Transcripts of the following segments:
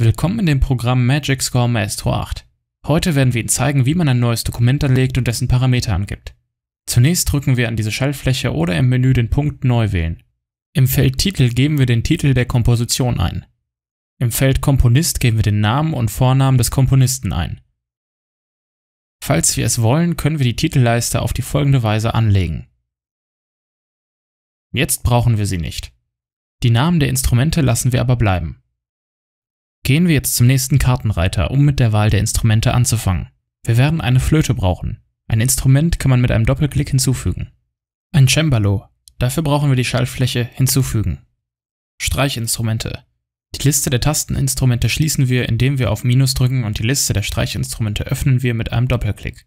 Willkommen in dem Programm Magic Score Maestro 8. Heute werden wir Ihnen zeigen, wie man ein neues Dokument anlegt und dessen Parameter angibt. Zunächst drücken wir an diese Schaltfläche oder im Menü den Punkt Neu wählen. Im Feld Titel geben wir den Titel der Komposition ein. Im Feld Komponist geben wir den Namen und Vornamen des Komponisten ein. Falls wir es wollen, können wir die Titelleiste auf die folgende Weise anlegen. Jetzt brauchen wir sie nicht. Die Namen der Instrumente lassen wir aber bleiben. Gehen wir jetzt zum nächsten Kartenreiter, um mit der Wahl der Instrumente anzufangen. Wir werden eine Flöte brauchen. Ein Instrument kann man mit einem Doppelklick hinzufügen. Ein Cembalo. Dafür brauchen wir die Schaltfläche Hinzufügen. Streichinstrumente. Die Liste der Tasteninstrumente schließen wir, indem wir auf Minus drücken und die Liste der Streichinstrumente öffnen wir mit einem Doppelklick.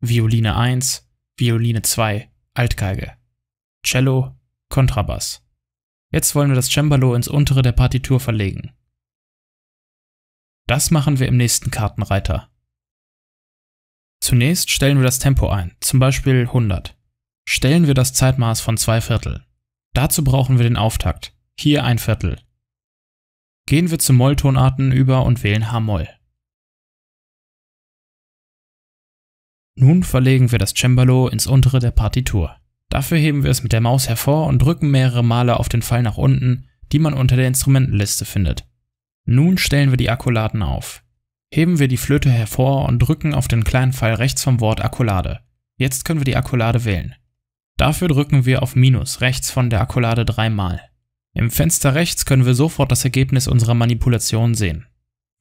Violine 1, Violine 2, Altgeige. Cello, Kontrabass. Jetzt wollen wir das Cembalo ins untere der Partitur verlegen. Das machen wir im nächsten Kartenreiter. Zunächst stellen wir das Tempo ein, zum Beispiel 100. Stellen wir das Zeitmaß von 2 Viertel. Dazu brauchen wir den Auftakt, hier ein Viertel. Gehen wir zu Molltonarten über und wählen H-Moll. Nun verlegen wir das Cembalo ins untere der Partitur. Dafür heben wir es mit der Maus hervor und drücken mehrere Male auf den Pfeil nach unten, die man unter der Instrumentenliste findet. Nun stellen wir die Akkuladen auf. Heben wir die Flöte hervor und drücken auf den kleinen Pfeil rechts vom Wort Akkulade. Jetzt können wir die Akkulade wählen. Dafür drücken wir auf Minus rechts von der Akkulade dreimal. Im Fenster rechts können wir sofort das Ergebnis unserer Manipulation sehen.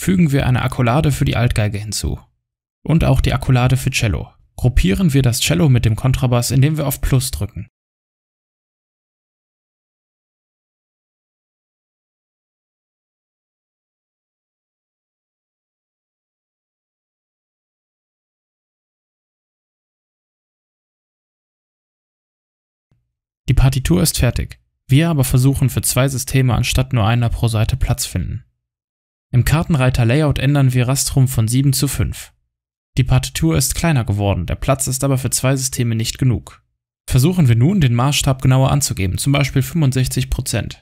Fügen wir eine Akkulade für die Altgeige hinzu. Und auch die Akkulade für Cello. Gruppieren wir das Cello mit dem Kontrabass, indem wir auf Plus drücken. Die Partitur ist fertig, wir aber versuchen für zwei Systeme anstatt nur einer pro Seite Platz finden. Im Kartenreiter Layout ändern wir Rastrum von 7 zu 5. Die Partitur ist kleiner geworden, der Platz ist aber für zwei Systeme nicht genug. Versuchen wir nun, den Maßstab genauer anzugeben, zum Beispiel 65%.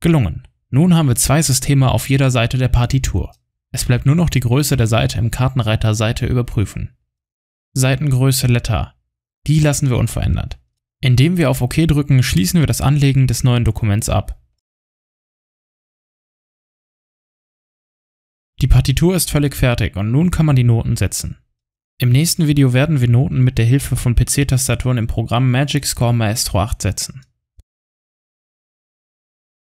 Gelungen. Nun haben wir zwei Systeme auf jeder Seite der Partitur. Es bleibt nur noch die Größe der Seite im Kartenreiter Seite überprüfen. Seitengröße Letter. Die lassen wir unverändert. Indem wir auf OK drücken, schließen wir das Anlegen des neuen Dokuments ab. Die Partitur ist völlig fertig und nun kann man die Noten setzen. Im nächsten Video werden wir Noten mit der Hilfe von PC-Tastaturen im Programm Magic Score Maestro 8 setzen.